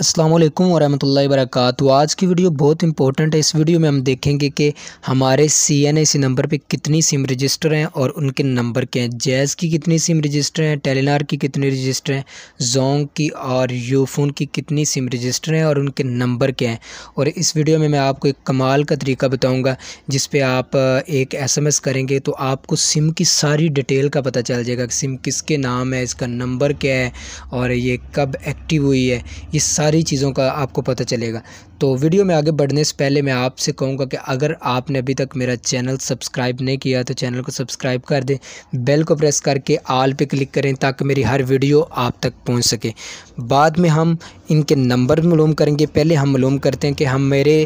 अस्सलाम वालेकुम वरक आज की वीडियो बहुत इंपॉर्टेंट है इस वीडियो में हम देखेंगे कि हमारे सी एन सी नंबर पे कितनी सिम रजिस्टर हैं और उनके नंबर क्या हैं जैज़ की कितनी सिम रजिस्टर हैं टेलीनार की कितनी रजिस्टर हैं जोंग की और यूफोन की कितनी सिम रजिस्टर हैं और उनके नंबर क्या हैं और इस वीडियो में मैं आपको एक कमाल का तरीका बताऊँगा जिस पर आप एक एस एम एस करेंगे तो आपको सिम की सारी डिटेल का पता चल जाएगा कि सिम किसके नाम है इसका नंबर क्या है और ये कब एक्टिव हुई है ये सारी चीज़ों का आपको पता चलेगा तो वीडियो में आगे बढ़ने से पहले मैं आपसे कहूँगा कि अगर आपने अभी तक मेरा चैनल सब्सक्राइब नहीं किया तो चैनल को सब्सक्राइब कर दें बेल को प्रेस करके आल पे क्लिक करें ताकि मेरी हर वीडियो आप तक पहुँच सके बाद में हम इनके नंबर मालूम करेंगे पहले हम मालूम करते हैं कि हम मेरे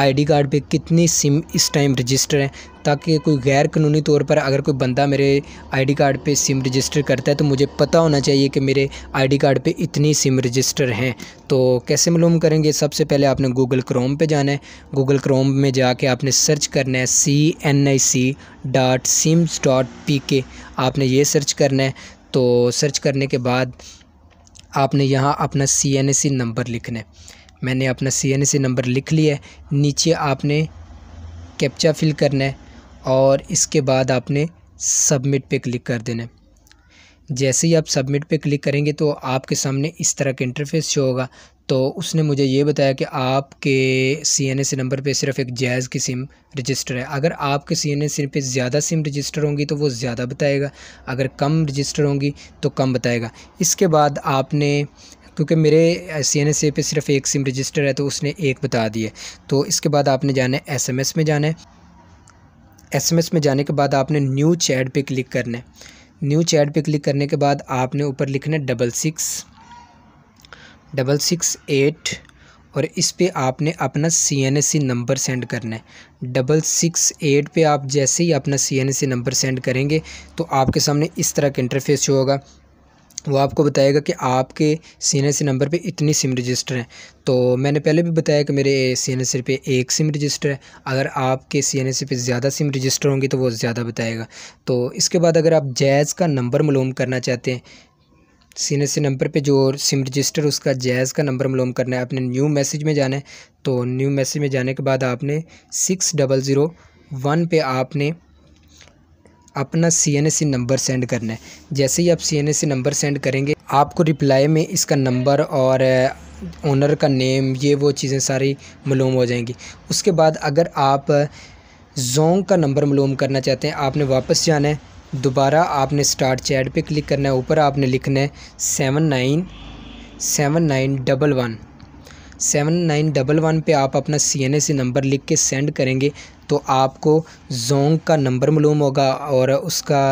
आईडी कार्ड पे कितनी सिम इस टाइम रजिस्टर हैं ताकि कोई गैर कानूनी तौर पर अगर कोई बंदा मेरे आईडी कार्ड पे सिम रजिस्टर करता है तो मुझे पता होना चाहिए कि मेरे आईडी कार्ड पे इतनी सिम रजिस्टर हैं तो कैसे मालूम करेंगे सबसे पहले आपने गूगल क्रोम पे जाना है गूगल क्रोम में जाके आपने सर्च करना है C N I C dot sims dot P K आपने ये सर्च करना है तो सर्च करने के बाद आपने यहाँ अपना सी एन सी नंबर लिखना है मैंने अपना सी एन सी नंबर लिख लिया है नीचे आपने कैप्चा फिल करना है और इसके बाद आपने सबमिट पे क्लिक कर देना है जैसे ही आप सबमिट पे क्लिक करेंगे तो आपके सामने इस तरह का इंटरफेस शो होगा तो उसने मुझे ये बताया कि आपके सी एन एस नंबर पे सिर्फ एक जैज़ की सिम रजिस्टर है अगर आपके सी एन एस पे ज़्यादा सिम रजिस्टर होंगी तो वो ज़्यादा बताएगा अगर कम रजिस्टर होंगी तो कम बताएगा इसके बाद आपने क्योंकि मेरे सी एन एस पे सिर्फ एक सिम रजिस्टर है तो उसने एक बता दिया तो इसके बाद आपने जाना है एस एम एस में जाना है एस एम एस में जाने के बाद आपने न्यू चैट पर क्लिक करना है न्यू चैट पे क्लिक करने के बाद आपने ऊपर लिखना है double six double six eight और इस पे आपने अपना C N C number send करना है डबल सिक्स एट पर आप जैसे ही अपना C N C number send करेंगे तो आपके सामने इस तरह का इंटरफेस शो होगा वो आपको बताएगा कि आपके सी एन नंबर पे इतनी सिम रजिस्टर हैं तो मैंने पहले भी बताया कि मेरे सी एन पे एक सिम रजिस्टर है अगर आपके सी एन पे ज़्यादा सिम रजिस्टर होंगी तो वो ज़्यादा बताएगा तो इसके बाद अगर आप जैज़ का नंबर मालूम करना चाहते हैं सीने से नंबर पे जो सिम रजिस्टर उसका जैज़ का नंबर मालूम करना है आपने न्यू मैसेज में जाना है तो न्यू मैसेज में जाने के बाद आपने सिक्स डबल ज़ीरो वन पे आपने अपना सी नंबर सेंड करना है जैसे ही आप सी नंबर सेंड करेंगे आपको रिप्लाई में इसका नंबर और ओनर का नेम ये वो चीज़ें सारी मलूम हो जाएंगी उसके बाद अगर आप जोंग का नंबर मलूम करना चाहते हैं आपने वापस जाना है दोबारा आपने स्टार्ट चैट पे क्लिक करना है ऊपर आपने लिखना है seven nine seven nine double one seven nine double one पर आप अपना सी एन ए नंबर लिख के सेंड करेंगे तो आपको जोंग का नंबर मालूम होगा और उसका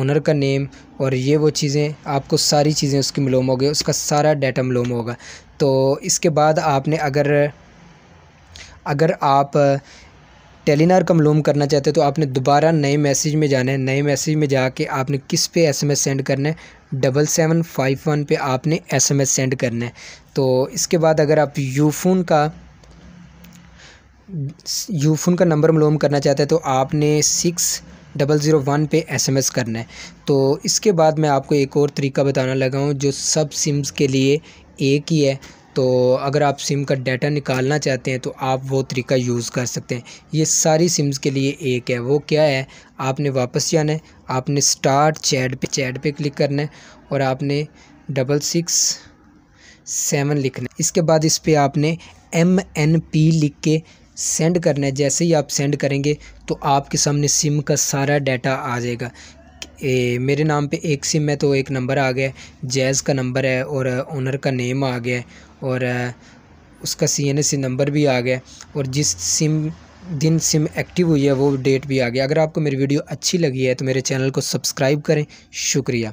ओनर का नेम और ये वो चीज़ें आपको सारी चीज़ें उसकी मालूम होगी उसका सारा डाटा मालूम होगा तो इसके बाद आपने अगर अगर आप टेलीनार का मलूम करना चाहते हैं तो आपने दोबारा नए मैसेज में जाना है नए मैसेज में जाके आपने किस पे एसएमएस सेंड करना है डबल सेवन फाइव वन पर आपने एस एम एस सेंड करना है तो इसके बाद अगर आप यूफ़ोन का यूफ़ोन का नंबर मालूम करना चाहते हैं तो आपने सिक्स डबल ज़ीरो वन पे एस करना है तो इसके बाद मैं आपको एक और तरीका बताना लगा हूँ जो सब सिम्स के लिए एक ही है तो अगर आप सिम का डाटा निकालना चाहते हैं तो आप वो तरीका यूज़ कर सकते हैं ये सारी सिम्स के लिए एक है वो क्या है आपने वापस जाना है आपने स्टार्ट चैट पे चैट पे क्लिक करना है और आपने डबल सिक्स सेवन लिखना है इसके बाद इस पर आपने एम एन पी लिख के सेंड करना है जैसे ही आप सेंड करेंगे तो आपके सामने सिम का सारा डाटा आ जाएगा ए, मेरे नाम पे एक सिम है तो एक नंबर आ गया है जैज़ का नंबर है और ओनर का नेम आ गया है और उसका सी एन नंबर भी आ गया और जिस सिम दिन सिम एक्टिव हुई है वो डेट भी आ गया अगर आपको मेरी वीडियो अच्छी लगी है तो मेरे चैनल को सब्सक्राइब करें शुक्रिया